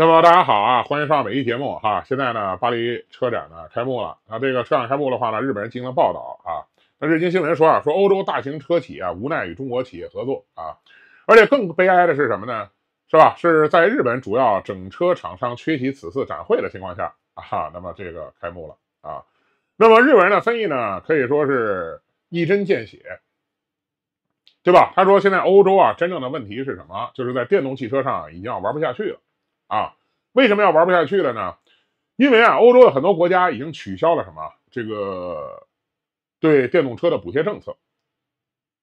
那么大家好啊，欢迎收看每一节目哈。现在呢，巴黎车展呢开幕了。那这个车展开幕的话呢，日本人进行了报道啊。那日经新闻说啊，说欧洲大型车企啊无奈与中国企业合作啊，而且更悲哀的是什么呢？是吧？是在日本主要整车厂商缺席此次展会的情况下啊，那么这个开幕了啊。那么日本人的分析呢可以说是一针见血，对吧？他说现在欧洲啊，真正的问题是什么？就是在电动汽车上已经要玩不下去了。啊，为什么要玩不下去了呢？因为啊，欧洲的很多国家已经取消了什么这个对电动车的补贴政策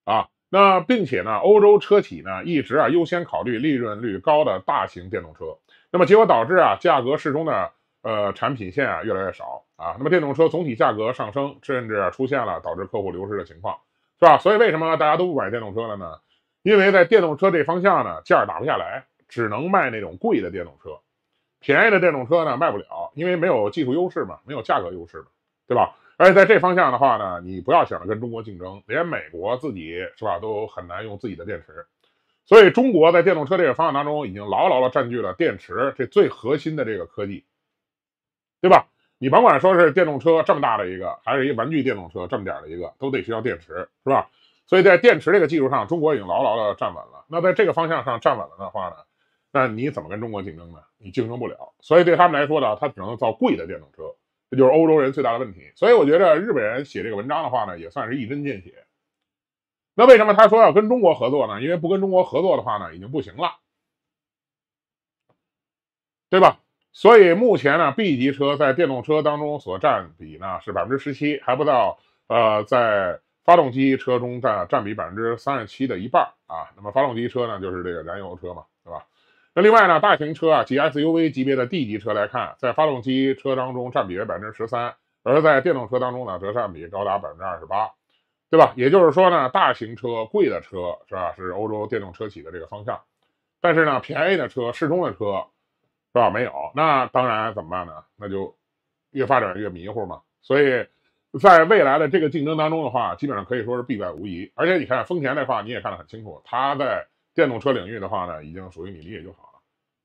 啊，那并且呢，欧洲车企呢一直啊优先考虑利润率高的大型电动车，那么结果导致啊价格适中的呃产品线啊越来越少啊，那么电动车总体价格上升，甚至出现了导致客户流失的情况，是吧？所以为什么大家都不买电动车了呢？因为在电动车这方向呢，价儿打不下来。只能卖那种贵的电动车，便宜的电动车呢卖不了，因为没有技术优势嘛，没有价格优势嘛，对吧？而且在这方向的话呢，你不要想着跟中国竞争，连美国自己是吧都很难用自己的电池，所以中国在电动车这个方向当中已经牢牢的占据了电池这最核心的这个科技，对吧？你甭管说是电动车这么大的一个，还是一玩具电动车这么点儿的一个，都得需要电池，是吧？所以在电池这个技术上，中国已经牢牢的站稳了。那在这个方向上站稳了的话呢？那你怎么跟中国竞争呢？你竞争不了，所以对他们来说呢，他只能造贵的电动车，这就是欧洲人最大的问题。所以我觉得日本人写这个文章的话呢，也算是一针见血。那为什么他说要跟中国合作呢？因为不跟中国合作的话呢，已经不行了，对吧？所以目前呢，B 级车在电动车当中所占比呢是百分之十七，还不到呃，在发动机车中占占比百分之三十七的一半啊。那么发动机车呢，就是这个燃油车嘛。那另外呢，大型车啊及 SUV 级别的 D 级车来看，在发动机车当中占比百分之十三，而在电动车当中呢，则占比高达百分之二十八，对吧？也就是说呢，大型车贵的车是吧？是欧洲电动车企的这个方向，但是呢，便宜的车、适中的车，是吧？没有，那当然怎么办呢？那就越发展越迷糊嘛。所以，在未来的这个竞争当中的话，基本上可以说是必败无疑。而且你看丰田的话，你也看得很清楚，它在。电动车领域的话呢，已经属于你理解就好了，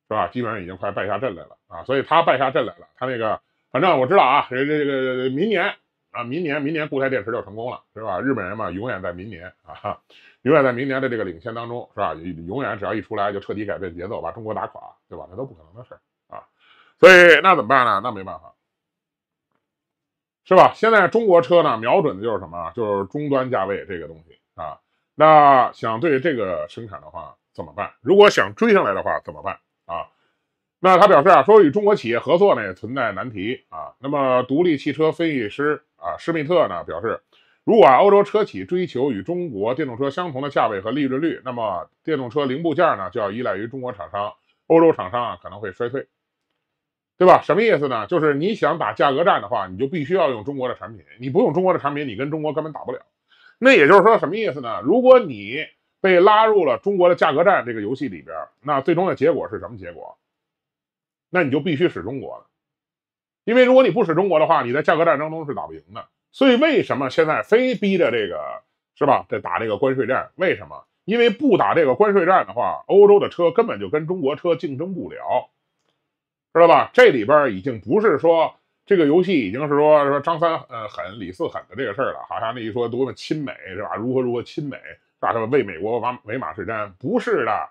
是吧？基本上已经快败下阵来了啊，所以他败下阵来了，他那个反正我知道啊，这这个明年啊，明年明年固态电池就成功了，是吧？日本人嘛，永远在明年啊，永远在明年的这个领先当中，是吧？永远只要一出来，就彻底改变节奏，把中国打垮，对吧？那都不可能的事啊，所以那怎么办呢？那没办法，是吧？现在中国车呢，瞄准的就是什么？就是终端价位这个东西啊。那想对这个生产的话怎么办？如果想追上来的话怎么办啊？那他表示啊，说与中国企业合作呢也存在难题啊。那么独立汽车分析师啊施密特呢表示，如果啊欧洲车企追求与中国电动车相同的价位和利润率，那么电动车零部件呢就要依赖于中国厂商，欧洲厂商啊可能会衰退，对吧？什么意思呢？就是你想打价格战的话，你就必须要用中国的产品，你不用中国的产品，你跟中国根本打不了。那也就是说什么意思呢？如果你被拉入了中国的价格战这个游戏里边，那最终的结果是什么结果？那你就必须使中国了，因为如果你不使中国的话，你在价格战争中是打不赢的。所以为什么现在非逼着这个是吧？这打这个关税战？为什么？因为不打这个关税战的话，欧洲的车根本就跟中国车竞争不了，知道吧？这里边已经不是说。这个游戏已经是说说张三呃狠李四狠的这个事儿了，好像那一说多么亲美是吧？如何如何亲美，吧？什么为美国马为马是瞻？不是的，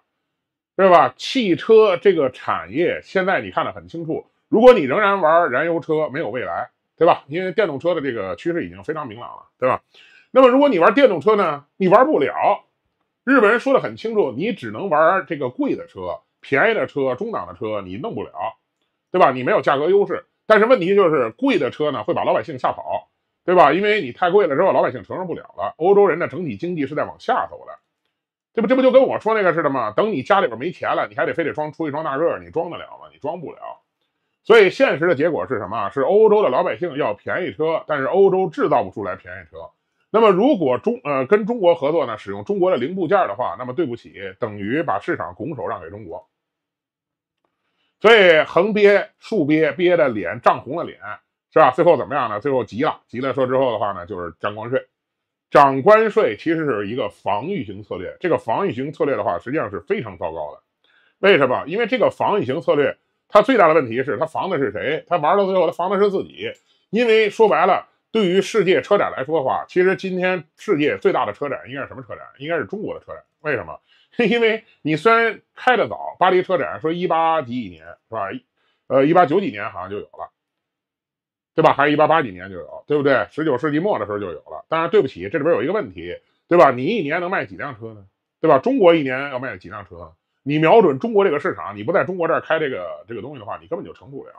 对吧？汽车这个产业现在你看得很清楚，如果你仍然玩燃油车，没有未来，对吧？因为电动车的这个趋势已经非常明朗了，对吧？那么如果你玩电动车呢，你玩不了。日本人说得很清楚，你只能玩这个贵的车、便宜的车、中档的车，你弄不了，对吧？你没有价格优势。但是问题就是贵的车呢，会把老百姓吓跑，对吧？因为你太贵了之后，老百姓承受不了了。欧洲人的整体经济是在往下走的，这不这不就跟我说那个似的吗？等你家里边没钱了，你还得非得装出去装大个，你装得了吗？你装不了。所以现实的结果是什么？是欧洲的老百姓要便宜车，但是欧洲制造不出来便宜车。那么如果中呃跟中国合作呢，使用中国的零部件的话，那么对不起，等于把市场拱手让给中国。所以横憋竖憋憋的脸涨红了脸，是吧？最后怎么样呢？最后急了，急了说之后的话呢，就是涨关税。涨关税其实是一个防御型策略，这个防御型策略的话，实际上是非常糟糕的。为什么？因为这个防御型策略，它最大的问题是它防的是谁？它玩到最后，它防的是自己。因为说白了。对于世界车展来说的话，其实今天世界最大的车展应该是什么车展？应该是中国的车展。为什么？因为你虽然开得早，巴黎车展说一八几几年是吧？呃，一八九几年好像就有了，对吧？还是一八八几年就有，对不对？十九世纪末的时候就有了。当然，对不起，这里边有一个问题，对吧？你一年能卖几辆车呢？对吧？中国一年要卖几辆车？你瞄准中国这个市场，你不在中国这儿开这个这个东西的话，你根本就成不了。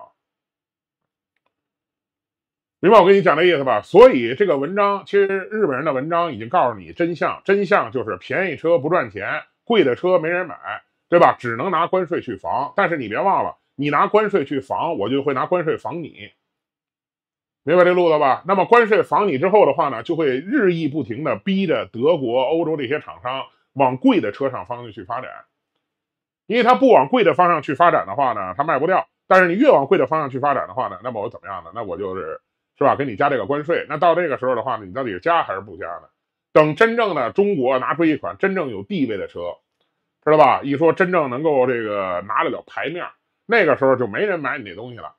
明白我跟你讲的意思吧？所以这个文章其实日本人的文章已经告诉你真相，真相就是便宜车不赚钱，贵的车没人买，对吧？只能拿关税去防。但是你别忘了，你拿关税去防，我就会拿关税防你。明白这路子吧？那么关税防你之后的话呢，就会日益不停的逼着德国、欧洲这些厂商往贵的车上方向去发展，因为他不往贵的方向去发展的话呢，他卖不掉。但是你越往贵的方向去发展的话呢，那么我怎么样呢？那我就是。是吧？给你加这个关税，那到这个时候的话呢，你到底是加还是不加呢？等真正的中国拿出一款真正有地位的车，知道吧？一说真正能够这个拿得了牌面，那个时候就没人买你那东西了，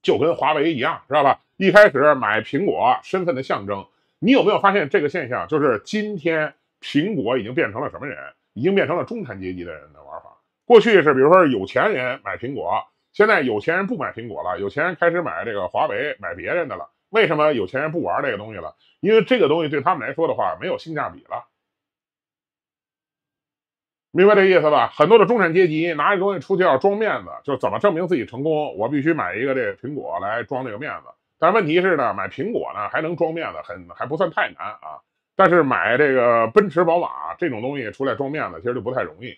就跟华为一样，知道吧？一开始买苹果，身份的象征。你有没有发现这个现象？就是今天苹果已经变成了什么人？已经变成了中产阶级的人的玩法。过去是比如说有钱人买苹果。现在有钱人不买苹果了，有钱人开始买这个华为，买别人的了。为什么有钱人不玩这个东西了？因为这个东西对他们来说的话，没有性价比了。明白这意思吧？很多的中产阶级拿着东西出去要装面子，就是怎么证明自己成功，我必须买一个这个苹果来装这个面子。但问题是呢，买苹果呢还能装面子，很还不算太难啊。但是买这个奔驰、宝马这种东西出来装面子，其实就不太容易。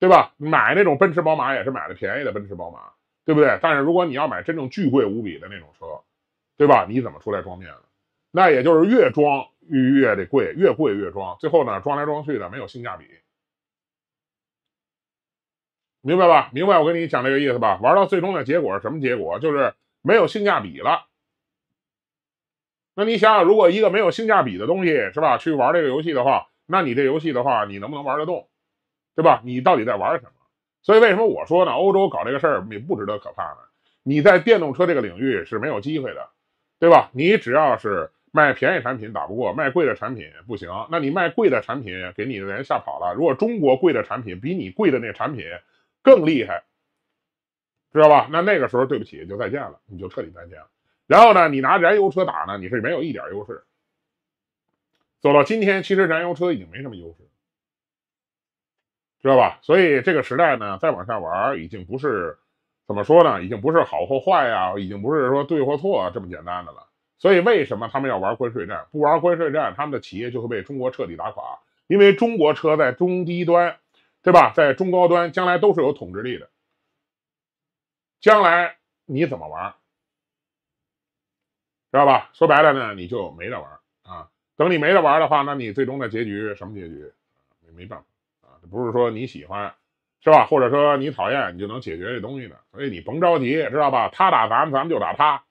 对吧？买那种奔驰宝马也是买的便宜的奔驰宝马，对不对？但是如果你要买真正巨贵无比的那种车，对吧？你怎么出来装面子？那也就是越装越得贵，越贵越装，最后呢，装来装去的没有性价比，明白吧？明白，我跟你讲这个意思吧。玩到最终的结果是什么结果？就是没有性价比了。那你想想，如果一个没有性价比的东西是吧，去玩这个游戏的话，那你这游戏的话，你能不能玩得动？对吧？你到底在玩什么？所以为什么我说呢？欧洲搞这个事儿也不值得可怕呢？你在电动车这个领域是没有机会的，对吧？你只要是卖便宜产品打不过，卖贵的产品不行，那你卖贵的产品给你的人吓跑了。如果中国贵的产品比你贵的那产品更厉害，知道吧？那那个时候对不起，就再见了，你就彻底再见了。然后呢，你拿燃油车打呢，你是没有一点优势。走到今天，其实燃油车已经没什么优势。知道吧？所以这个时代呢，再往下玩已经不是怎么说呢？已经不是好或坏呀，已经不是说对或错这么简单的了。所以为什么他们要玩关税战？不玩关税战，他们的企业就会被中国彻底打垮。因为中国车在中低端，对吧？在中高端，将来都是有统治力的。将来你怎么玩？知道吧？说白了呢，你就没得玩啊。等你没得玩的话，那你最终的结局什么结局？没没办法。不是说你喜欢，是吧？或者说你讨厌，你就能解决这东西的。所以你甭着急，知道吧？他打咱们，咱们就打他，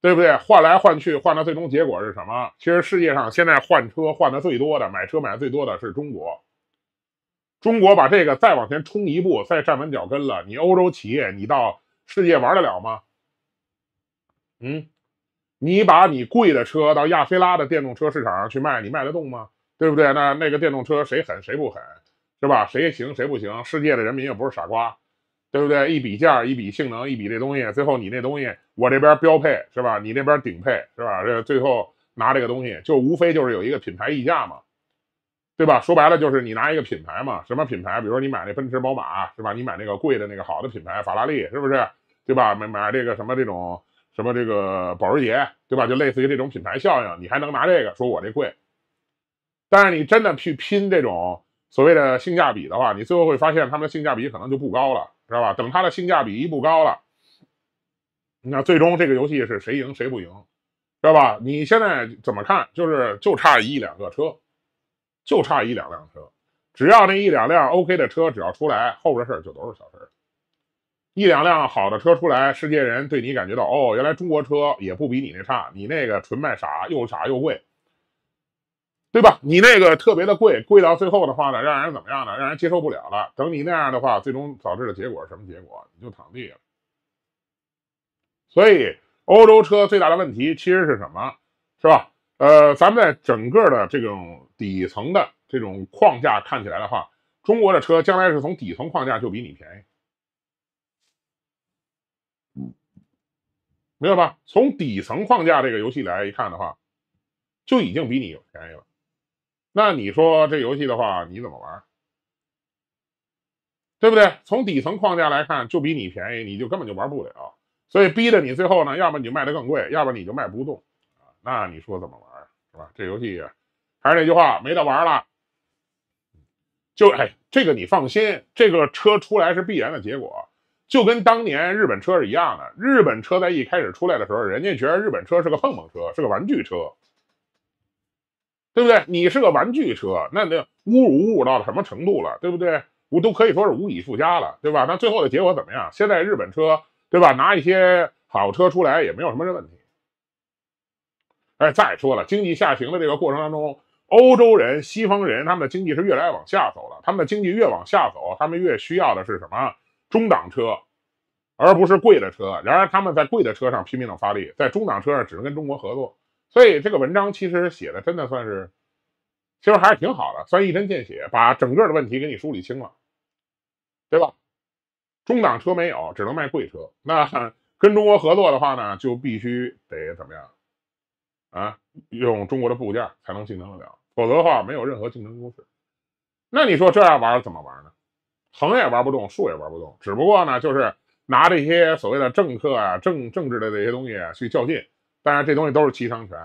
对不对？换来换去，换的最终结果是什么？其实世界上现在换车换的最多的，买车买的最多的是中国。中国把这个再往前冲一步，再站稳脚跟了，你欧洲企业，你到世界玩得了吗？嗯，你把你贵的车到亚非拉的电动车市场上去卖，你卖得动吗？对不对？那那个电动车谁狠谁不狠？是吧？谁行谁不行？世界的人民又不是傻瓜，对不对？一比价，一比性能，一比这东西，最后你那东西，我这边标配是吧？你那边顶配是吧？这最后拿这个东西，就无非就是有一个品牌溢价嘛，对吧？说白了就是你拿一个品牌嘛，什么品牌？比如说你买那奔驰、宝马是吧？你买那个贵的那个好的品牌，法拉利是不是？对吧？买买这个什么这种什么这个保时捷，对吧？就类似于这种品牌效应，你还能拿这个说我这贵。但是你真的去拼这种。所谓的性价比的话，你最后会发现他们的性价比可能就不高了，知道吧？等它的性价比一不高了，那最终这个游戏是谁赢谁不赢，知道吧？你现在怎么看？就是就差一两个车，就差一两辆车，只要那一两辆 OK 的车只要出来，后边事儿就都是小事。一两辆好的车出来，世界人对你感觉到哦，原来中国车也不比你那差，你那个纯卖傻，又傻又贵。对吧？你那个特别的贵，贵到最后的话呢，让人怎么样呢？让人接受不了了。等你那样的话，最终导致的结果是什么结果？你就躺地了。所以欧洲车最大的问题其实是什么？是吧？呃，咱们在整个的这种底层的这种框架看起来的话，中国的车将来是从底层框架就比你便宜，明白吧？从底层框架这个游戏来一看的话，就已经比你便宜了。那你说这游戏的话，你怎么玩？对不对？从底层框架来看，就比你便宜，你就根本就玩不了。所以逼着你最后呢，要么你就卖的更贵，要么你就卖不动啊。那你说怎么玩？是吧？这游戏还是那句话，没得玩了。就哎，这个你放心，这个车出来是必然的结果，就跟当年日本车是一样的。日本车在一开始出来的时候，人家觉得日本车是个碰碰车，是个玩具车。对不对？你是个玩具车，那那侮辱侮辱到了什么程度了？对不对？我都可以说是无以复加了，对吧？那最后的结果怎么样？现在日本车，对吧？拿一些好车出来也没有什么问题。哎，再说了，经济下行的这个过程当中，欧洲人、西方人他们的经济是越来越往下走了，他们的经济越往下走，他们越需要的是什么？中档车，而不是贵的车。然而他们在贵的车上拼命的发力，在中档车上只能跟中国合作。所以这个文章其实写的真的算是，其实还是挺好的，算一针见血，把整个的问题给你梳理清了，对吧？中档车没有，只能卖贵车。那 跟中国合作的话呢，就必须得怎么样啊？用中国的部件才能竞争得了，否则的话没有任何竞争优势。那你说这样玩怎么玩呢？横也玩不动，竖也玩不动，只不过呢，就是拿这些所谓的政策啊、政政治的这些东西去较劲。但是这东西都是欺伤拳，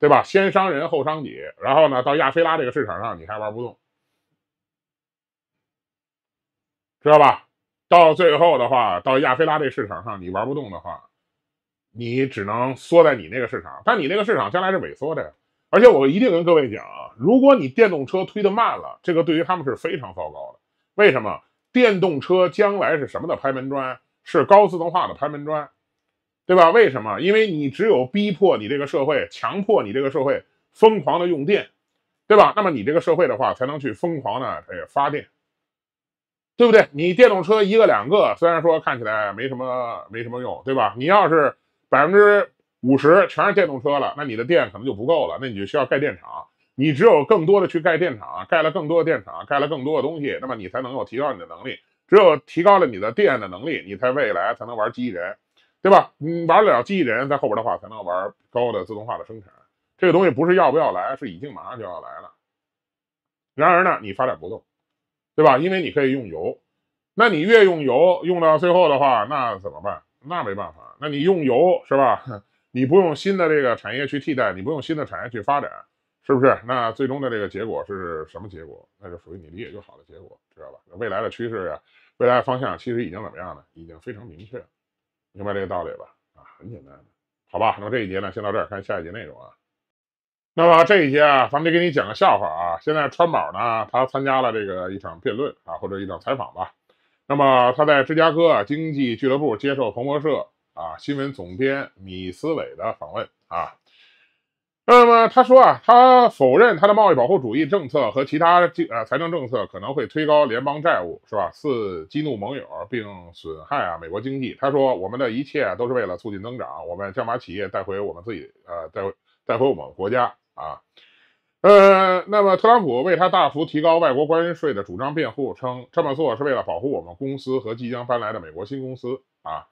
对吧？先伤人后伤己，然后呢，到亚非拉这个市场上你还玩不动，知道吧？到最后的话，到亚非拉这市场上你玩不动的话，你只能缩在你那个市场，但你那个市场将来是萎缩的呀。而且我一定跟各位讲啊，如果你电动车推的慢了，这个对于他们是非常糟糕的。为什么？电动车将来是什么的拍门砖？是高自动化的拍门砖。对吧？为什么？因为你只有逼迫你这个社会，强迫你这个社会疯狂的用电，对吧？那么你这个社会的话，才能去疯狂的哎发电，对不对？你电动车一个两个，虽然说看起来没什么没什么用，对吧？你要是百分之五十全是电动车了，那你的电可能就不够了，那你就需要盖电厂。你只有更多的去盖电厂，盖了更多的电厂，盖了更多的东西，那么你才能够提高你的能力。只有提高了你的电的能力，你才未来才能玩机器人。对吧？你玩得了机器人，在后边的话才能玩高的自动化的生产。这个东西不是要不要来，是已经马上就要来了。然而呢，你发展不动，对吧？因为你可以用油，那你越用油，用到最后的话，那怎么办？那没办法。那你用油是吧？你不用新的这个产业去替代，你不用新的产业去发展，是不是？那最终的这个结果是什么结果？那就属于你理解就好的结果，知道吧？未来的趋势啊，未来的方向，其实已经怎么样呢？已经非常明确了。明白这个道理吧？啊，很简单的。好吧，那么这一节呢，先到这儿，看下一节内容啊。那么这一节啊，咱们得给你讲个笑话啊。现在川宝呢，他参加了这个一场辩论啊，或者一场采访吧。那么他在芝加哥啊经济俱乐部接受彭博社啊新闻总编米斯伟的访问啊。那么他说啊，他否认他的贸易保护主义政策和其他呃啊财政政策可能会推高联邦债务，是吧？四激怒盟友并损害啊美国经济。他说我们的一切都是为了促进增长，我们将把企业带回我们自己呃带回带回我们国家啊。呃，那么特朗普为他大幅提高外国关税的主张辩护称，这么做是为了保护我们公司和即将搬来的美国新公司啊。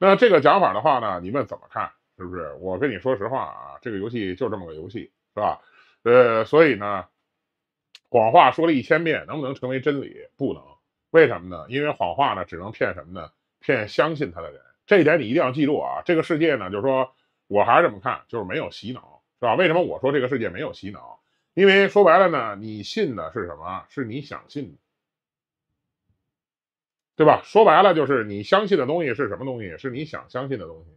那这个讲法的话呢，你们怎么看？是不是？我跟你说实话啊，这个游戏就这么个游戏，是吧？呃，所以呢，谎话说了一千遍，能不能成为真理？不能。为什么呢？因为谎话呢，只能骗什么呢？骗相信他的人。这一点你一定要记住啊。这个世界呢，就是说，我还是这么看，就是没有洗脑，是吧？为什么我说这个世界没有洗脑？因为说白了呢，你信的是什么？是你想信的，对吧？说白了就是你相信的东西是什么东西？是你想相信的东西。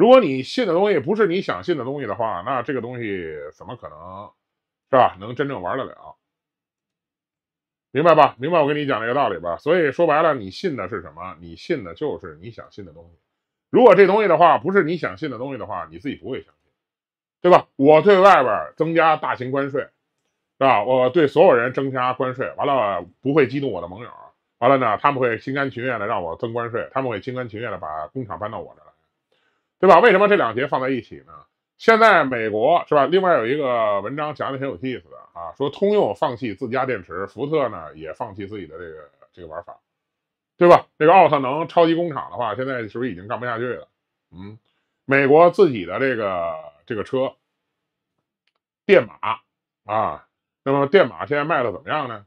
如果你信的东西不是你想信的东西的话，那这个东西怎么可能，是吧？能真正玩得了，明白吧？明白我跟你讲这个道理吧。所以说白了，你信的是什么？你信的就是你想信的东西。如果这东西的话不是你想信的东西的话，你自己不会相信，对吧？我对外边增加大型关税，是吧？我对所有人增加关税，完了不会激怒我的盟友，完了呢，他们会心甘情愿的让我增关税，他们会心甘情愿的把工厂搬到我这来。对吧？为什么这两节放在一起呢？现在美国是吧？另外有一个文章讲的挺有意思的啊，说通用放弃自家电池，福特呢也放弃自己的这个这个玩法，对吧？这个奥特能超级工厂的话，现在是不是已经干不下去了？嗯，美国自己的这个这个车电马啊，那么电马现在卖的怎么样呢？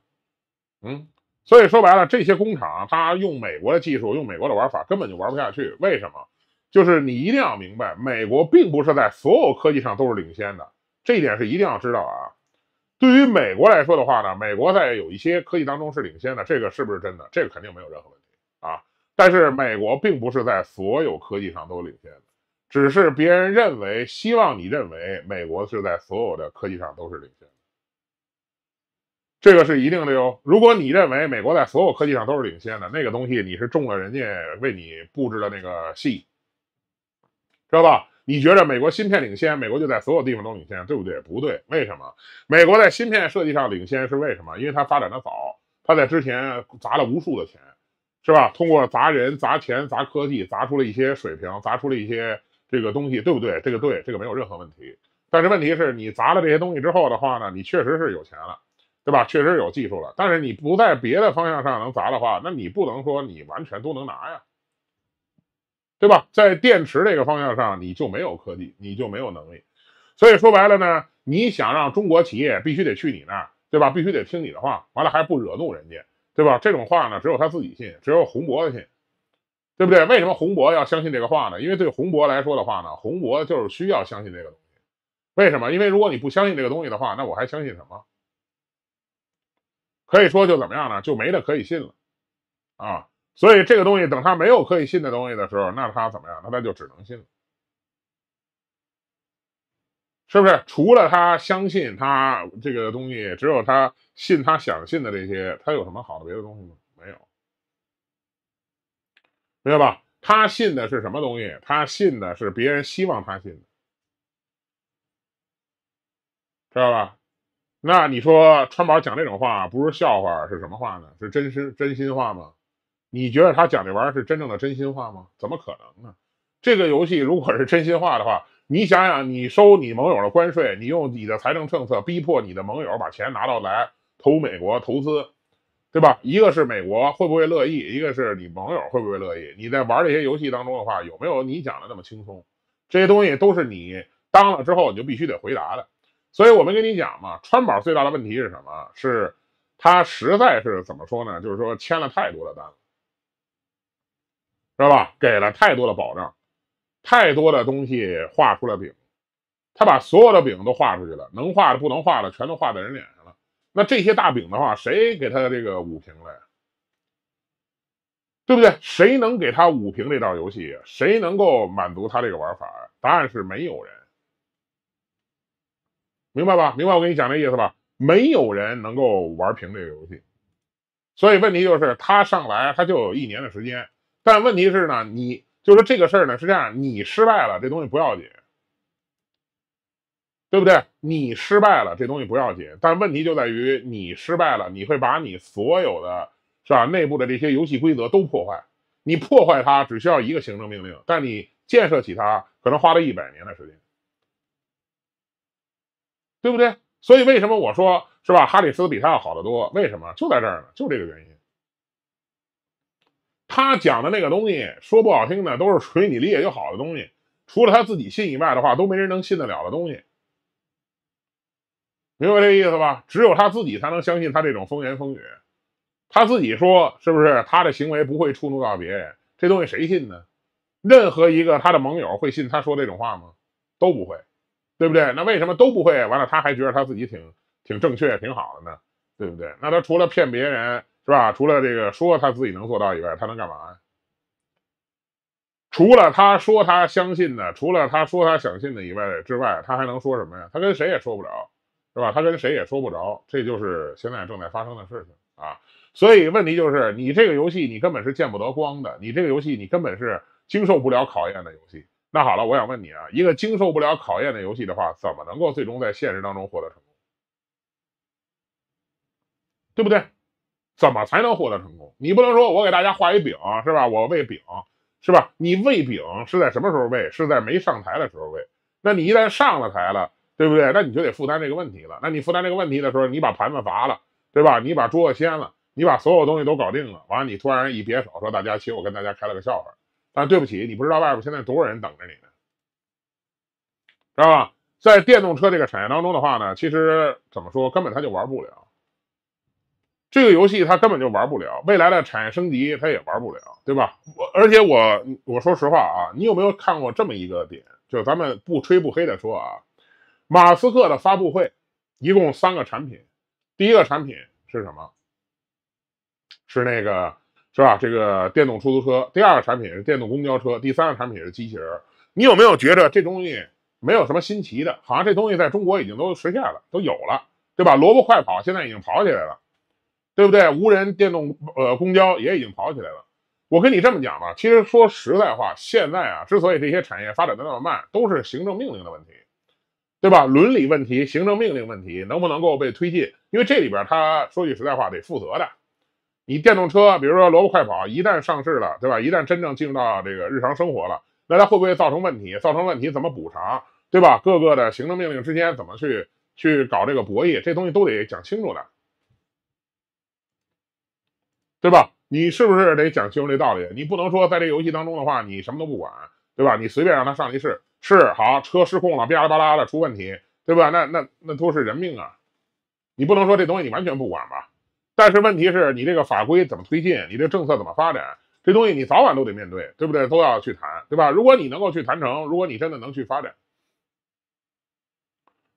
嗯，所以说白了，这些工厂它用美国的技术，用美国的玩法，根本就玩不下去。为什么？就是你一定要明白，美国并不是在所有科技上都是领先的，这一点是一定要知道啊。对于美国来说的话呢，美国在有一些科技当中是领先的，这个是不是真的？这个肯定没有任何问题啊。但是美国并不是在所有科技上都领先的，只是别人认为、希望你认为美国是在所有的科技上都是领先的，这个是一定的哟。如果你认为美国在所有科技上都是领先的，那个东西你是中了人家为你布置的那个戏。知道吧？你觉着美国芯片领先，美国就在所有地方都领先，对不对？不对，为什么？美国在芯片设计上领先是为什么？因为它发展的早，它在之前砸了无数的钱，是吧？通过砸人、砸钱、砸科技，砸出了一些水平，砸出了一些这个东西，对不对？这个对，这个没有任何问题。但是问题是你砸了这些东西之后的话呢，你确实是有钱了，对吧？确实有技术了，但是你不在别的方向上能砸的话，那你不能说你完全都能拿呀。对吧？在电池这个方向上，你就没有科技，你就没有能力。所以说白了呢，你想让中国企业必须得去你那儿，对吧？必须得听你的话，完了还不惹怒人家，对吧？这种话呢，只有他自己信，只有洪博信，对不对？为什么洪博要相信这个话呢？因为对洪博来说的话呢，洪博就是需要相信这个东西。为什么？因为如果你不相信这个东西的话，那我还相信什么？可以说就怎么样呢？就没得可以信了啊。所以这个东西，等他没有可以信的东西的时候，那他怎么样？那他就只能信了，是不是？除了他相信他这个东西，只有他信他想信的这些，他有什么好的别的东西吗？没有，明白吧？他信的是什么东西？他信的是别人希望他信的，知道吧？那你说川宝讲这种话不是笑话是什么话呢？是真实真心话吗？你觉得他讲这玩意儿是真正的真心话吗？怎么可能呢？这个游戏如果是真心话的话，你想想，你收你盟友的关税，你用你的财政政策逼迫你的盟友把钱拿到来投美国投资，对吧？一个是美国会不会乐意，一个是你盟友会不会乐意？你在玩这些游戏当中的话，有没有你讲的那么轻松？这些东西都是你当了之后你就必须得回答的。所以我没跟你讲嘛，川宝最大的问题是什么？是，他实在是怎么说呢？就是说签了太多的单了。知道吧？给了太多的保障，太多的东西画出了饼，他把所有的饼都画出去了，能画的不能画的全都画在人脸上了。那这些大饼的话，谁给他这个五平了呀？对不对？谁能给他五平这道游戏？谁能够满足他这个玩法？答案是没有人。明白吧？明白我跟你讲这意思吧？没有人能够玩平这个游戏，所以问题就是他上来他就有一年的时间。但问题是呢，你就是说这个事儿呢是这样，你失败了这东西不要紧，对不对？你失败了这东西不要紧，但问题就在于你失败了，你会把你所有的，是吧？内部的这些游戏规则都破坏，你破坏它只需要一个行政命令，但你建设起它可能花了一百年的时间，对不对？所以为什么我说是吧？哈里斯比他要好得多，为什么？就在这儿呢，就这个原因。他讲的那个东西，说不好听的，都是随你理解就好的东西，除了他自己信以外的话，都没人能信得了的东西。明白这意思吧？只有他自己才能相信他这种风言风语。他自己说是不是？他的行为不会触怒到别人，这东西谁信呢？任何一个他的盟友会信他说这种话吗？都不会，对不对？那为什么都不会？完了，他还觉得他自己挺挺正确、挺好的呢，对不对？那他除了骗别人？是吧？除了这个说他自己能做到以外，他能干嘛呀？除了他说他相信的，除了他说他相信的以外之外，他还能说什么呀？他跟谁也说不了，是吧？他跟谁也说不着，这就是现在正在发生的事情啊！所以问题就是，你这个游戏你根本是见不得光的，你这个游戏你根本是经受不了考验的游戏。那好了，我想问你啊，一个经受不了考验的游戏的话，怎么能够最终在现实当中获得成功？对不对？怎么才能获得成功？你不能说我给大家画一饼，是吧？我喂饼，是吧？你喂饼是在什么时候喂？是在没上台的时候喂。那你一旦上了台了，对不对？那你就得负担这个问题了。那你负担这个问题的时候，你把盘子砸了，对吧？你把桌子掀了，你把所有东西都搞定了，完了你突然一撇手说：“大家，其实我跟大家开了个笑话。”但对不起，你不知道外边现在多少人等着你呢，知道吧？在电动车这个产业当中的话呢，其实怎么说，根本他就玩不了。这个游戏它根本就玩不了，未来的产业升级它也玩不了，对吧？我而且我我说实话啊，你有没有看过这么一个点？就咱们不吹不黑的说啊，马斯克的发布会一共三个产品，第一个产品是什么？是那个是吧？这个电动出租车。第二个产品是电动公交车。第三个产品是机器人。你有没有觉着这东西没有什么新奇的？好像这东西在中国已经都实现了，都有了，对吧？萝卜快跑现在已经跑起来了。对不对？无人电动呃公交也已经跑起来了。我跟你这么讲吧，其实说实在话，现在啊，之所以这些产业发展的那么慢，都是行政命令的问题，对吧？伦理问题、行政命令问题能不能够被推进？因为这里边他说句实在话，得负责的。你电动车，比如说萝卜快跑，一旦上市了，对吧？一旦真正进入到这个日常生活了，那它会不会造成问题？造成问题怎么补偿？对吧？各个的行政命令之间怎么去去搞这个博弈？这东西都得讲清楚的。对吧？你是不是得讲清楚这道理？你不能说在这游戏当中的话，你什么都不管，对吧？你随便让他上一试，试，好车失控了，吧啦吧啦的出问题，对吧？那那那都是人命啊！你不能说这东西你完全不管吧？但是问题是你这个法规怎么推进，你这政策怎么发展，这东西你早晚都得面对，对不对？都要去谈，对吧？如果你能够去谈成，如果你真的能去发展，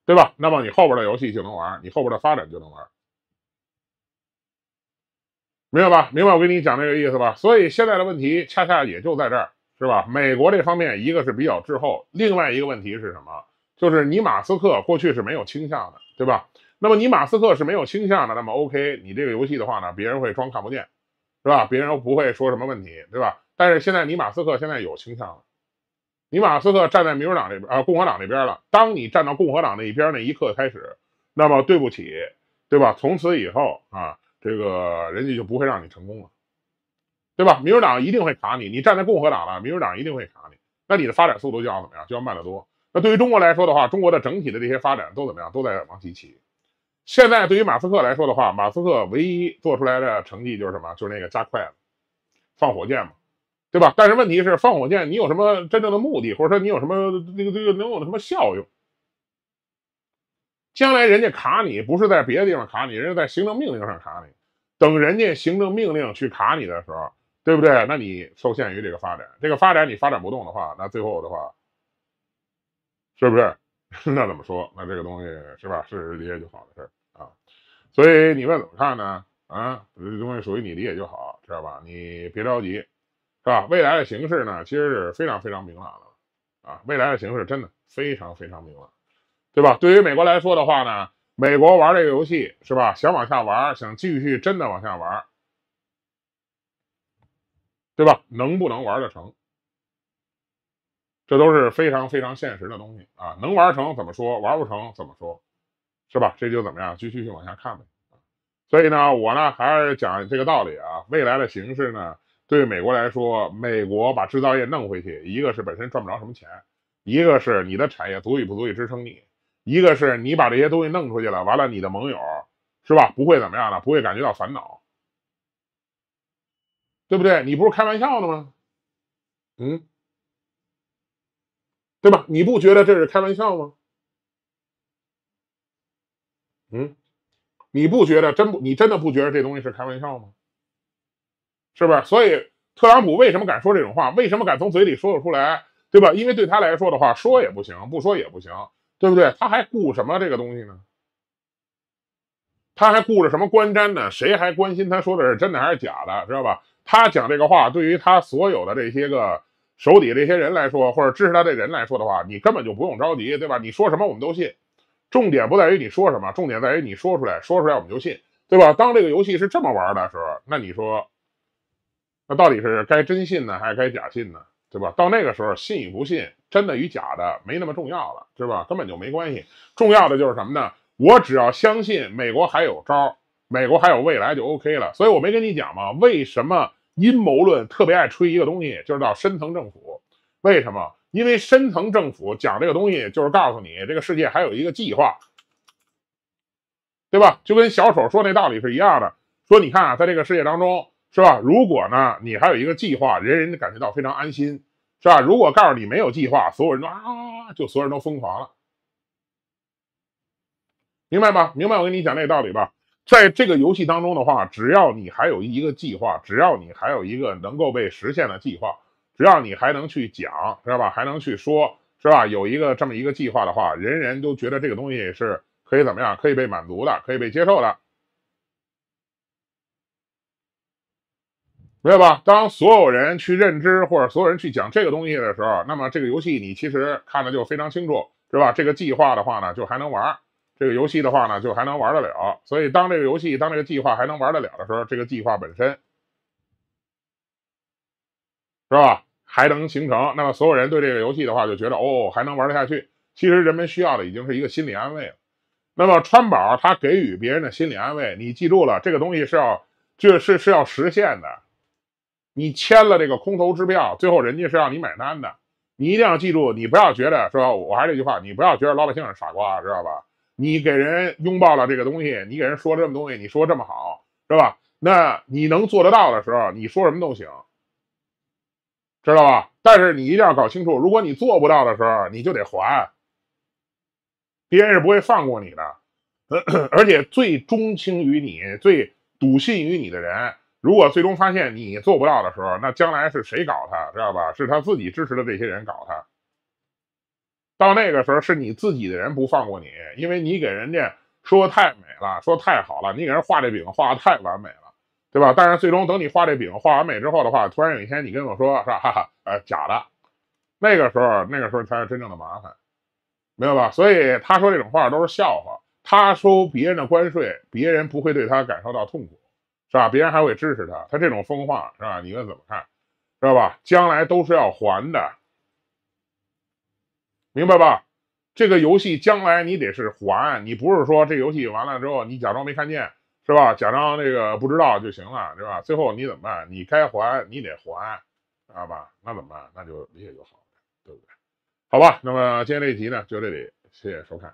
对吧？那么你后边的游戏就能玩，你后边的发展就能玩。明白吧？明白，我跟你讲这个意思吧。所以现在的问题恰恰也就在这儿，是吧？美国这方面，一个是比较滞后，另外一个问题是什么？就是你马斯克过去是没有倾向的，对吧？那么你马斯克是没有倾向的，那么 OK，你这个游戏的话呢，别人会装看不见，是吧？别人不会说什么问题，对吧？但是现在你马斯克现在有倾向了，你马斯克站在民主党这边啊，共和党那边了。当你站到共和党那一边那一刻开始，那么对不起，对吧？从此以后啊。这个人家就不会让你成功了，对吧？民主党一定会卡你，你站在共和党了，民主党一定会卡你。那你的发展速度就要怎么样？就要慢得多。那对于中国来说的话，中国的整体的这些发展都怎么样？都在往起起。现在对于马斯克来说的话，马斯克唯一做出来的成绩就是什么？就是那个加快了放火箭嘛，对吧？但是问题是放火箭，你有什么真正的目的？或者说你有什么那个这个能有什么效用？将来人家卡你，不是在别的地方卡你，人家在行政命令上卡你。等人家行政命令去卡你的时候，对不对？那你受限于这个发展，这个发展你发展不动的话，那最后的话，是不是？那怎么说？那这个东西是吧？是理解就好的事儿啊。所以你问怎么看呢？啊，这东西属于你理解就好，知道吧？你别着急，是吧？未来的形势呢，其实是非常非常明朗的啊。未来的形势真的非常非常明朗，对吧？对于美国来说的话呢？美国玩这个游戏是吧？想往下玩，想继续真的往下玩，对吧？能不能玩得成？这都是非常非常现实的东西啊！能玩成怎么说？玩不成怎么说？是吧？这就怎么样？继续去往下看呗。所以呢，我呢还是讲这个道理啊。未来的形势呢，对美国来说，美国把制造业弄回去，一个是本身赚不着什么钱，一个是你的产业足以不足以支撑你。一个是你把这些东西弄出去了，完了，你的盟友是吧？不会怎么样了，不会感觉到烦恼，对不对？你不是开玩笑的吗？嗯，对吧？你不觉得这是开玩笑吗？嗯，你不觉得真不？你真的不觉得这东西是开玩笑吗？是不是？所以特朗普为什么敢说这种话？为什么敢从嘴里说得出来？对吧？因为对他来说的话，说也不行，不说也不行。对不对？他还顾什么这个东西呢？他还顾着什么观瞻呢？谁还关心他说的是真的还是假的？知道吧？他讲这个话，对于他所有的这些个手底这些人来说，或者支持他的人来说的话，你根本就不用着急，对吧？你说什么我们都信。重点不在于你说什么，重点在于你说出来，说出来我们就信，对吧？当这个游戏是这么玩的时候，那你说，那到底是该真信呢，还是该假信呢？对吧？到那个时候，信与不信。真的与假的没那么重要了，是吧？根本就没关系。重要的就是什么呢？我只要相信美国还有招，美国还有未来就 OK 了。所以我没跟你讲嘛？为什么阴谋论特别爱吹一个东西，就是到深层政府？为什么？因为深层政府讲这个东西，就是告诉你这个世界还有一个计划，对吧？就跟小丑说那道理是一样的。说你看啊，在这个世界当中，是吧？如果呢，你还有一个计划，人人都感觉到非常安心。是吧？如果告诉你没有计划，所有人都啊，就所有人都疯狂了，明白吗？明白，我跟你讲这个道理吧。在这个游戏当中的话，只要你还有一个计划，只要你还有一个能够被实现的计划，只要你还能去讲，知道吧？还能去说，是吧？有一个这么一个计划的话，人人都觉得这个东西是可以怎么样，可以被满足的，可以被接受的。对吧？当所有人去认知或者所有人去讲这个东西的时候，那么这个游戏你其实看的就非常清楚，是吧？这个计划的话呢，就还能玩；这个游戏的话呢，就还能玩得了。所以当这个游戏、当这个计划还能玩得了的时候，这个计划本身，是吧？还能形成。那么所有人对这个游戏的话，就觉得哦，还能玩得下去。其实人们需要的已经是一个心理安慰了。那么川宝他给予别人的心理安慰，你记住了，这个东西是要就是是要实现的。你签了这个空头支票，最后人家是让你买单的。你一定要记住，你不要觉得说，我还是这句话，你不要觉得老百姓是傻瓜，知道吧？你给人拥抱了这个东西，你给人说了这么东西，你说这么好，是吧？那你能做得到的时候，你说什么都行，知道吧？但是你一定要搞清楚，如果你做不到的时候，你就得还，别人是不会放过你的。而且最钟情于你、最笃信于你的人。如果最终发现你做不到的时候，那将来是谁搞他？知道吧？是他自己支持的这些人搞他。到那个时候，是你自己的人不放过你，因为你给人家说太美了，说太好了，你给人画这饼画的太完美了，对吧？但是最终等你画这饼画完美之后的话，突然有一天你跟我说是吧？哈哈，呃，假的。那个时候，那个时候才是真正的麻烦，明白吧？所以他说这种话都是笑话。他收别人的关税，别人不会对他感受到痛苦。是吧？别人还会支持他，他这种疯话是吧？你们怎么看？知道吧？将来都是要还的，明白吧？这个游戏将来你得是还，你不是说这游戏完了之后你假装没看见是吧？假装那个不知道就行了对吧？最后你怎么办？你该还你得还，知道吧？那怎么办？那就理解就好了，对不对？好吧，那么今天这一题呢就这里，谢谢收看。